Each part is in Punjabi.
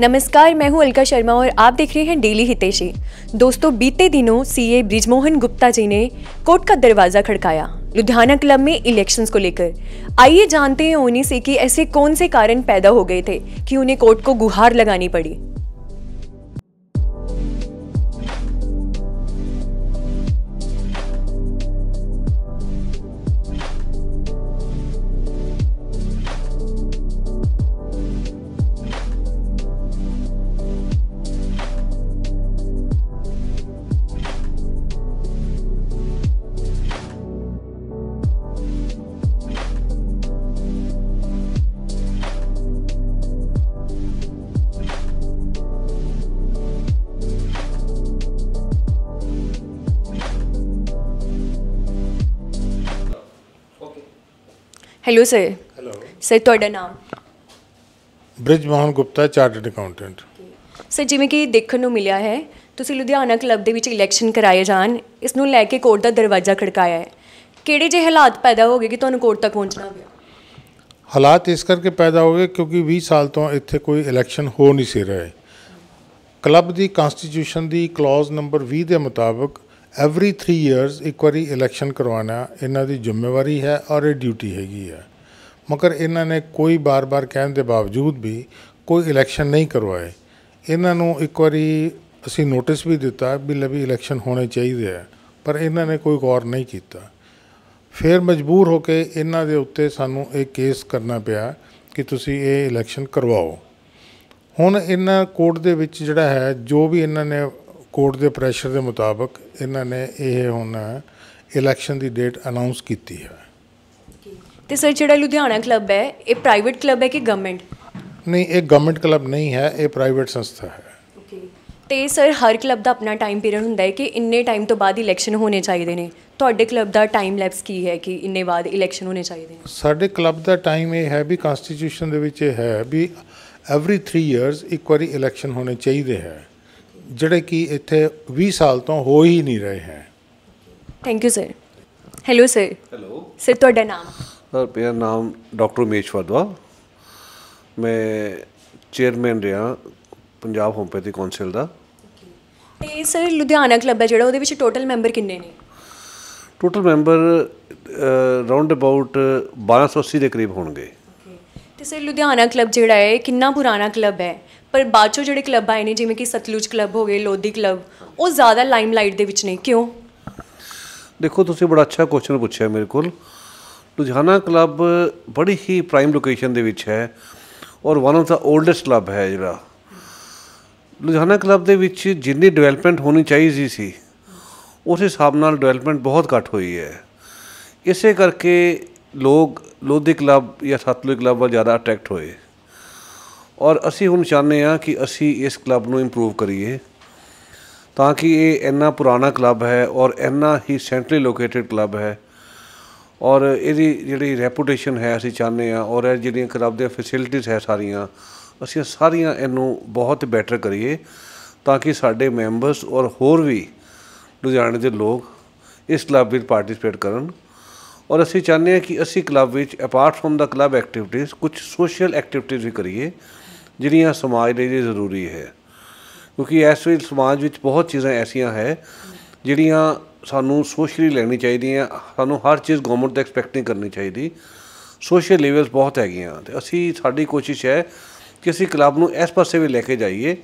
नमस्कार मैं हूं अलका शर्मा और आप देख रहे हैं डेली हितेशी दोस्तों बीते दिनों सीए ब्रिजमोहन गुप्ता जी ने कोर्ट का दरवाजा खड़काया लुधियाना क्लब में इलेक्शंस को लेकर आइए जानते हैं उन्हीं से कि ऐसे कौन से कारण पैदा हो गए थे कि उन्हें कोर्ट को गुहार लगानी पड़ी ਹੈਲੋ ਸਰ ਹੈਲੋ ਸਰ ਤੁਹਾਡਾ ਨਾਮ Brij Mohan Gupta chartered accountant sir ਜਿਵੇਂ ਕਿ ਦੇਖਣ ਨੂੰ ਮਿਲਿਆ ਹੈ ਤੁਸੀਂ ਲੁਧਿਆਣਾ ਕਲੱਬ ਦੇ ਵਿੱਚ ਇਲੈਕਸ਼ਨ ਕਰਾਏ ਜਾਣ ਇਸ ਨੂੰ ਲੈ ਕੇ ਕੋਰਟ ਦਾ ਦਰਵਾਜ਼ਾ ਖੜਕਾਇਆ ਹੈ ਕਿਹੜੇ ਜੇ ਹਾਲਾਤ ਪੈਦਾ ਹੋ ਗਏ ਕਿ ਤੁਹਾਨੂੰ ਕੋਰਟ ਤੱਕ ਪਹੁੰਚਣਾ ਪਿਆ ਹਾਲਾਤ ਇਸ ਕਰਕੇ ਪੈਦਾ ਹੋ ਗਏ ਕਿਉਂਕਿ 20 ਸਾਲ ਤੋਂ ਇੱਥੇ ਕੋਈ ਇਲੈਕਸ਼ਨ ਹੋ ਨਹੀਂ ਸੀ ਰਿਹਾ ਕਲੱਬ ਦੀ ਕਨਸਟੀਟਿਊਸ਼ਨ ਦੀ ਕਲੌਜ਼ ਨੰਬਰ 20 ਦੇ ਮੁਤਾਬਕ ਐਵਰੀ 3 ਇਅਰਸ ਇੱਕ ਵਾਰੀ ਇਲੈਕਸ਼ਨ ਕਰਵਾਉਣਾ ਇਹਨਾਂ ਦੀ ਜ਼ਿੰਮੇਵਾਰੀ ਹੈ ਔਰ ਇਹ ਡਿਊਟੀ ਹੈਗੀ ਹੈ ਮਗਰ ਇਹਨਾਂ ਨੇ ਕੋਈ ਬਾਰ-ਬਾਰ ਕਹਿਣ ਦੇ ਬਾਵਜੂਦ ਵੀ ਕੋਈ ਇਲੈਕਸ਼ਨ ਨਹੀਂ ਕਰਵਾਏ ਇਹਨਾਂ ਨੂੰ ਇੱਕ ਵਾਰੀ ਅਸੀਂ ਨੋਟਿਸ ਵੀ ਦਿੱਤਾ ਵੀ ਲਵੀ ਇਲੈਕਸ਼ਨ ਹੋਣੇ ਚਾਹੀਦੇ ਆ ਪਰ ਇਹਨਾਂ ਨੇ ਕੋਈ ਗੌਰ ਨਹੀਂ ਕੀਤਾ ਫਿਰ ਮਜਬੂਰ ਹੋ ਕੇ ਇਹਨਾਂ ਦੇ ਉੱਤੇ ਸਾਨੂੰ ਇਹ ਕੇਸ ਕਰਨਾ ਪਿਆ ਕਿ ਤੁਸੀਂ ਇਹ ਇਲੈਕਸ਼ਨ ਕਰਵਾਓ ਹੁਣ ਇਹਨਾਂ ਕੋਰਟ ਦੇ ਵਿੱਚ ਜਿਹੜਾ ਹੈ ਜੋ ਵੀ ਇਹਨਾਂ ਨੇ ਕੋਰਟ ਦੇ ਪ੍ਰੈਸ਼ਰ ਦੇ ਮੁਤਾਬਕ ਇਹਨਾਂ ਨੇ ਇਹ ਹੁਣ ਇਲੈਕਸ਼ਨ ਦੀ ਡੇਟ ਅਨਾਉਂਸ ਕੀਤੀ ਹੈ ਤੇ ਸਰ ਜਿਹੜਾ ਲੁਧਿਆਣਾ ਕਲੱਬ ਹੈ ਇਹ ਪ੍ਰਾਈਵੇਟ ਕਲੱਬ ਹੈ ਕਿ ਗਵਰਨਮੈਂਟ ਨਹੀਂ ਇਹ ਗਵਰਨਮੈਂਟ ਕਲੱਬ ਨਹੀਂ ਹੈ ਇਹ ਪ੍ਰਾਈਵੇਟ ਸੰਸਥਾ ਹੈ ਤੇ ਸਰ ਹਰ ਕਲੱਬ ਦਾ ਆਪਣਾ ਟਾਈਮ ਪੀਰੀਅਡ ਹੁੰਦਾ ਹੈ ਕਿ ਇੰਨੇ ਟਾਈਮ ਤੋਂ ਬਾਅਦ ਇਲੈਕਸ਼ਨ ਹੋਣੇ ਚਾਹੀਦੇ ਨੇ ਤੁਹਾਡੇ ਕਲੱਬ ਦਾ ਟਾਈਮ ਲੈਪਸ ਕੀ ਹੈ ਕਿ ਇੰਨੇ ਬਾਅਦ ਇਲੈਕਸ਼ਨ ਹੋਣੇ ਚਾਹੀਦੇ ਨੇ ਸਾਡੇ ਕਲੱਬ ਦਾ ਟਾਈਮ ਇਹ ਹੈ ਵੀ ਕਨਸਟੀਟਿਊਸ਼ਨ ਦੇ ਵਿੱਚ ਇਹ ਹੈ ਵੀ ਐਵਰੀ 3 ਇਅਰਸ ਇੱਕ ਵਾਰੀ ਇਲੈਕਸ਼ਨ ਹੋਣੇ ਚਾਹੀਦੇ ਹੈ ਜਿਹੜੇ ਕਿ ਇੱਥੇ 20 ਸਾਲ ਤੋਂ ਹੋ ਹੀ ਨਹੀਂ ਰਹੇ ਹੈ thank you sir hello sir hello sir ਤੁਹਾਡਾ ਨਾਮ ਸਰ ਮੇਰਾ ਨਾਮ ਡਾਕਟਰ ਮੇਸ਼ਵਰਦਵਾ ਮੈਂ ਚੇਅਰਮੈਨ ਰਿਹਾ ਪੰਜਾਬ ਹੋਮਪੈਥੀ ਕਾਉਂਸਲ ਦਾ ਤੇ ਸਰ ਲੁਧਿਆਣਾ ਕਲੱਬ ਹੈ ਜਿਹੜਾ ਉਹਦੇ ਵਿੱਚ ਟੋਟਲ ਮੈਂਬਰ ਕਿੰਨੇ ਨੇ ਟੋਟਲ ਮੈਂਬਰ ਰਾਉਂਡ ਅਬਾਊਟ 1280 ਦੇ ਕਰੀਬ ਹੋਣਗੇ ਤੇ ਸਰ ਲੁਧਿਆਣਾ ਕਲੱਬ ਜਿਹੜਾ ਹੈ ਕਿੰਨਾ ਪੁਰਾਣਾ ਕਲੱਬ ਹੈ ਪਰ ਬਾਅਦ ਜਿਹੜੇ ਕਲੱਬ ਆਏ ਨੇ ਜਿਵੇਂ ਕਿ ਸਤਲੁਜ ਕਲੱਬ ਹੋ ਗਏ ਲੋਧੀ ਕਲੱਬ ਉਹ ਜ਼ਿਆਦਾ ਲਾਈਮਲਾਈਟ ਦੇ ਵਿੱਚ ਨੇ ਕਿਉਂ ਦੇਖੋ ਤੁਸੀਂ ਬੜਾ ਅੱਛਾ ਕੁਐਸਚਨ ਪੁੱਛਿਆ ਮੇਰੇ ਕੋਲ ਲੁਧਿਆਣਾ ਕਲੱਬ ਬੜੀ ਹੀ ਪ੍ਰਾਈਮ ਲੋਕੇਸ਼ਨ ਦੇ ਵਿੱਚ ਹੈ ਔਰ ਵਨ ਆਫ ਦਾ 올ਡੈਸਟ ਕਲੱਬ ਹੈ ਜਿਹੜਾ ਲੁਧਿਆਣਾ ਕਲੱਬ ਦੇ ਵਿੱਚ ਜਿੰਨੀ ਡਿਵੈਲਪਮੈਂਟ ਹੋਣੀ ਚਾਹੀਦੀ ਸੀ ਉਸ ਹਿਸਾਬ ਨਾਲ ਡਿਵੈਲਪਮੈਂਟ ਬਹੁਤ ਘੱਟ ਹੋਈ ਹੈ ਇਸੇ ਕਰਕੇ ਲੋਕ ਲੋਧੀ ਕਲੱਬ ਜਾਂ ਸਤਲੁਜ ਕਲੱਬ ਵੱਲ ਜ਼ਿਆਦਾ ਅਟਰੈਕਟ ਹੋਏ ਔਰ ਅਸੀਂ ਹੁਣ ਚਾਹੁੰਦੇ ਆ ਕਿ ਅਸੀਂ ਇਸ ਕਲੱਬ ਨੂੰ ਇੰਪਰੂਵ ਕਰੀਏ ਤਾਂ ਕਿ ਇਹ ਇੰਨਾ ਪੁਰਾਣਾ ਕਲੱਬ ਹੈ ਔਰ ਇੰਨਾ ਹੀ ਸੈਂਟਰਲੀ ਲੋਕੇਟਿਡ ਕਲੱਬ ਹੈ ਔਰ ਇਹਦੀ ਜਿਹੜੀ ਰੈਪੂਟੇਸ਼ਨ ਹੈ ਅਸੀਂ ਚਾਹੁੰਦੇ ਆ ਔਰ ਇਹ ਜਿਹੜੀਆਂ ਕਲੱਬ ਦੇ ਫੈਸਿਲਿਟੀਜ਼ ਹੈ ਸਾਰੀਆਂ ਅਸੀਂ ਸਾਰੀਆਂ ਇਹਨੂੰ ਬਹੁਤ ਬੈਟਰ ਕਰੀਏ ਤਾਂ ਕਿ ਸਾਡੇ ਮੈਂਬਰਸ ਔਰ ਹੋਰ ਵੀ ਲੁਧਿਆਣੇ ਦੇ ਲੋਕ ਇਸ ਕਲੱਬ ਵਿੱਚ ਪਾਰਟਿਸਿਪੇਟ ਕਰਨ ਔਰ ਅਸੀਂ ਚਾਹੁੰਦੇ ਹਾਂ ਕਿ ਅਸੀਂ ਕਲੱਬ ਵਿੱਚ ਅਪਾਰਟ ਫਰਮ ਦਾ ਕਲੱਬ ਐਕਟੀਵਿਟੀਜ਼ ਕੁਝ ਸੋਸ਼ਲ ਐਕਟੀਵਿਟੀਜ਼ ਵੀ ਕਰੀਏ ਜਿਹੜੀਆਂ ਸਮਾਜ ਲਈ ਜ਼ਰੂਰੀ ਹੈ ਕਿਉਂਕਿ ਇਸ ਵੇਲੇ ਸਮਾਜ ਵਿੱਚ ਬਹੁਤ ਚੀਜ਼ਾਂ ਐਸੀਆਂ ਹੈ ਜਿਹੜੀਆਂ ਸਾਨੂੰ ਸੋਸ਼ਲੀ ਲੈਣੀ ਚਾਹੀਦੀਆਂ ਸਾਨੂੰ ਹਰ ਚੀਜ਼ ਗਵਰਨਮੈਂਟ ਤੋਂ ਐਕਸਪੈਕਟ ਨਹੀਂ ਕਰਨੀ ਚਾਹੀਦੀ ਸੋਸ਼ਲ ਲੈਵਲਸ ਬਹੁਤ ਹੈਗੀਆਂ ਤੇ ਅਸੀਂ ਸਾਡੀ ਕੋਸ਼ਿਸ਼ ਹੈ ਕਿ ਅਸੀਂ ਕਲੱਬ ਨੂੰ ਇਸ ਪਾਸੇ ਵੀ ਲੈ ਕੇ ਜਾਈਏ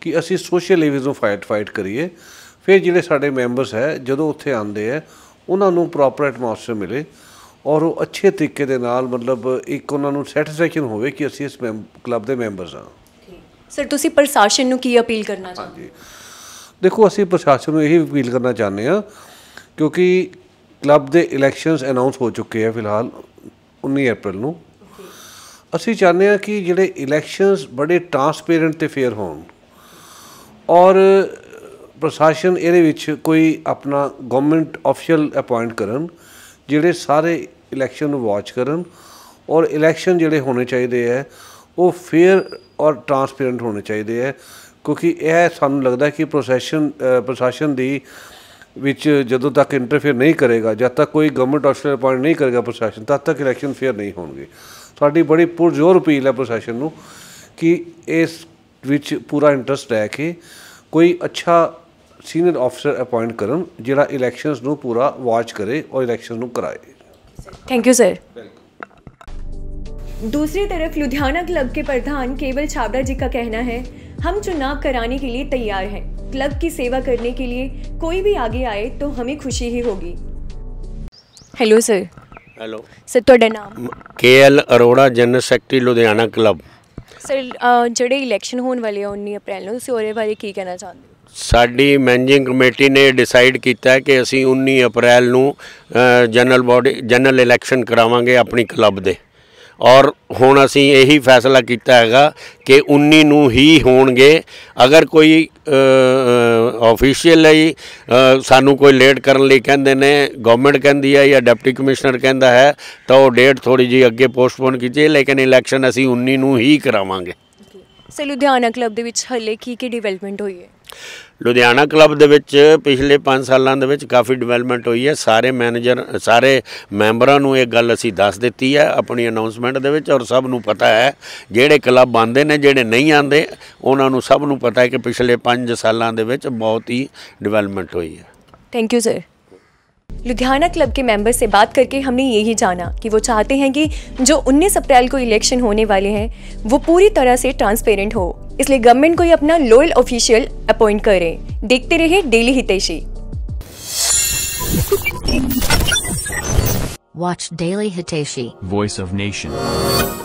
ਕਿ ਅਸੀਂ ਸੋਸ਼ਲ ਲੈਵਲਸ ਨੂੰ ਫਾਈਟ ਫਾਈਟ ਕਰੀਏ ਫਿਰ ਜਿਹੜੇ ਸਾਡੇ ਮੈਂਬਰਸ ਹੈ ਜਦੋਂ ਉੱਥੇ ਆਉਂਦੇ ਹੈ ਉਹਨਾਂ ਨੂੰ ਪ੍ਰੋਪਰ ਐਟਮੋਸਫੇਅਰ ਮਿਲੇ ਔਰ ਉਹ ਅੱਛੇ ਤਰੀਕੇ ਦੇ ਨਾਲ ਮਤਲਬ ਇੱਕ ਉਹਨਾਂ ਨੂੰ ਸੈਟੀਸਫੈਕਸ਼ਨ ਹੋਵੇ ਕਿ ਅਸੀਂ ਇਸ ਕਲੱਬ ਦੇ ਮੈਂਬਰਸ ਹਾਂ ਸਰ ਤੁਸੀਂ ਪ੍ਰਸ਼ਾਸਨ ਨੂੰ ਕੀ ਅਪੀਲ ਕਰਨਾ ਚਾਹੁੰਦੇ ਹੋ ਦੇਖੋ ਅਸੀਂ ਪ੍ਰਸ਼ਾਸਨ ਨੂੰ ਇਹੀ ਅਪੀਲ ਕਰਨਾ ਚਾਹੁੰਦੇ ਹਾਂ ਕਿਉਂਕਿ ਕਲੱਬ ਦੇ ਇਲੈਕਸ਼ਨਸ ਅਨਾਉਂਸ ਹੋ ਚੁੱਕੇ ਆ ਫਿਲਹਾਲ 19 ਅਪ੍ਰੈਲ ਨੂੰ ਅਸੀਂ ਚਾਹੁੰਦੇ ਹਾਂ ਕਿ ਜਿਹੜੇ ਇਲੈਕਸ਼ਨਸ ਬੜੇ ਟ੍ਰਾਂਸਪੇਰੈਂਟ ਤੇ ਫੇਅਰ ਹੋਣ ਔਰ ਪ੍ਰਸ਼ਾਸਨ ਇਹਦੇ ਵਿੱਚ ਕੋਈ ਆਪਣਾ ਗਵਰਨਮੈਂਟ ਅਫੀਸ਼ੀਅਲ ਅਪਾਇੰਟ ਕਰਨ ਜਿਹੜੇ ਸਾਰੇ ਇਲੈਕਸ਼ਨ ਨੂੰ ਵਾਚ ਕਰਨ ਔਰ ਇਲੈਕਸ਼ਨ ਜਿਹੜੇ ਹੋਣੇ ਚਾਹੀਦੇ ਹੈ ਉਹ ਫੇਅਰ ਔਰ ਟਰਾਂਸਪੇਰੈਂਟ ਹੋਣੇ ਚਾਹੀਦੇ ਹੈ ਕਿਉਂਕਿ ਇਹ ਸਾਨੂੰ ਲੱਗਦਾ ਕਿ ਪ੍ਰੋਸੈਸ਼ਨ ਪ੍ਰਸ਼ਾਸਨ ਦੀ ਵਿੱਚ ਜਦੋਂ ਤੱਕ ਇੰਟਰਫੇਅਰ ਨਹੀਂ ਕਰੇਗਾ ਜਦ ਤੱਕ ਕੋਈ ਗਵਰਨਮੈਂਟ ਅਫੀਸ਼ੀਅਲ ਅਪਾਇੰਟ ਨਹੀਂ ਕਰੇਗਾ ਪ੍ਰਸ਼ਾਸਨ ਤਦ ਤੱਕ ਇਲੈਕਸ਼ਨ ਫੇਅਰ ਨਹੀਂ ਹੋਣਗੇ ਸਾਡੀ ਬੜੀ ਪੁਰਜ਼ੋਰ ਅਪੀਲ ਹੈ ਪ੍ਰਸ਼ਾਸਨ ਨੂੰ ਕਿ ਇਸ ਵਿੱਚ ਪੂਰਾ ਇੰਟਰਸਟ ਲੈ ਕੇ ਕੋਈ ਅੱਛਾ ਸੀਨੀਅਰ ਆਫੀਸਰ ਅਪਾਇੰਟ ਕਰਨ ਜਿਹੜਾ ਇਲੈਕਸ਼ਨਸ ਨੂੰ ਪੂਰਾ ਵਾਚ ਕਰੇ ਔਰ ਇਲੈਕਸ਼ਨ ਨੂੰ ਕਰਾਏ ਥੈਂਕ ਯੂ ਸਰ दूसरी तरफ लुधियाना क्लब के प्रधान केवल छाबड़ा जी का कहना है हम चुनाव कराने के ਲਈ ਤਿਆਰ ਹੈ ਕਲੱਬ की ਸੇਵਾ ਕਰਨੇ के लिए कोई भी आगे आए तो हमें खुशी ही होगी हेलो सर हेलो सर ਤੁਹਾਡਾ ਨਾਮ K L Arora general secretary Ludhiana club sir ਜਿਹੜੇ ਇਲੈਕਸ਼ਨ ਹੋਣ ਵਾਲੇ ਆ 19 ਅਪ੍ਰੈਲ ਨੂੰ ਤੁਸੀਂ ਉਹਦੇ ਬਾਰੇ ਕੀ ਕਹਿਣਾ ਚਾਹੁੰਦੇ ਹੋ ਸਾਡੀ ਮੈਨੇਜਿੰਗ ਕਮੇਟੀ ਨੇ ਡਿਸਾਈਡ ਕੀਤਾ ਕਿ ਅਸੀਂ 19 ਅਪ੍ਰੈਲ ਨੂੰ ਜਨਰਲ ਬਾਡੀ ਜਨਰਲ ਇਲੈਕਸ਼ਨ ਕਰਾਵਾਂਗੇ ਆਪਣੀ ਕਲੱਬ ਦੇ ਔਰ ਹੁਣ ਅਸੀਂ ਇਹੀ ਫੈਸਲਾ ਕੀਤਾ ਹੈਗਾ ਕਿ 19 ਨੂੰ ਹੀ ਹੋਣਗੇ ਅਗਰ ਕੋਈ ਆਫੀਸ਼ੀਅਲ ਲਈ ਸਾਨੂੰ ਕੋਈ ਲੇਟ ਕਰਨ ਲਈ ਕਹਿੰਦੇ ਨੇ ਗਵਰਨਮੈਂਟ ਕਹਿੰਦੀ ਹੈ ਜਾਂ ਡਿਪਟੀ ਕਮਿਸ਼ਨਰ ਕਹਿੰਦਾ ਹੈ ਤਾਂ ਉਹ ਡੇਟ ਥੋੜੀ ਜੀ ਅੱਗੇ ਪੋਸਟਪੋਨ ਕੀਤੀ ਲੇਕਿਨ ਇਲੈਕਸ਼ਨ ਅਸੀਂ 19 ਨੂੰ ਹੀ ਕਰਾਵਾਂਗੇ ਸੇ ਲੁਧਿਆਣਾ ਕਲੱਬ ਦੇ ਵਿੱਚ ਹਲੇ ਕੀ ਕੀ ਡਿਵੈਲਪਮੈਂਟ ਹੋਈ ਹੈ ਲੁਧਿਆਣਾ ਕਲੱਬ ਦੇ ਵਿੱਚ ਪਿਛਲੇ 5 ਸਾਲਾਂ ਦੇ ਵਿੱਚ ਕਾਫੀ ਡਿਵੈਲਪਮੈਂਟ ਹੋਈ ਹੈ ਸਾਰੇ ਮੈਨੇਜਰ ਸਾਰੇ ਮੈਂਬਰਾਂ ਨੂੰ ਇਹ ਗੱਲ ਅਸੀਂ ਦੱਸ ਦਿੱਤੀ ਹੈ ਆਪਣੀ ਅਨਾਉਂਸਮੈਂਟ ਦੇ ਵਿੱਚ ਔਰ ਸਭ ਨੂੰ ਪਤਾ ਹੈ ਜਿਹੜੇ ਕਲੱਬ ਆਂਦੇ ਨੇ ਜਿਹੜੇ ਨਹੀਂ ਆਂਦੇ ਉਹਨਾਂ ਨੂੰ ਸਭ ਨੂੰ ਪਤਾ ਹੈ ਕਿ ਪਿਛਲੇ 5 ਸਾਲਾਂ ਦੇ ਵਿੱਚ ਬਹੁਤ ਹੀ ਡਿਵੈਲਪਮੈਂਟ ਹੋਈ ਹੈ thank you sir Ludhiana club के मेंबर से बात करके हमने यही जाना कि वो चाहते हैं कि जो 19 अप्रैल को इलेक्शन होने वाले हैं वो पूरी तरह से ट्रांसपेरेंट हो इसलिए गवर्नमेंट को ही अपना लोयल ऑफिशियल अपॉइंट करें देखते रहे daily Hiteshi watch daily Hiteshi voice of nation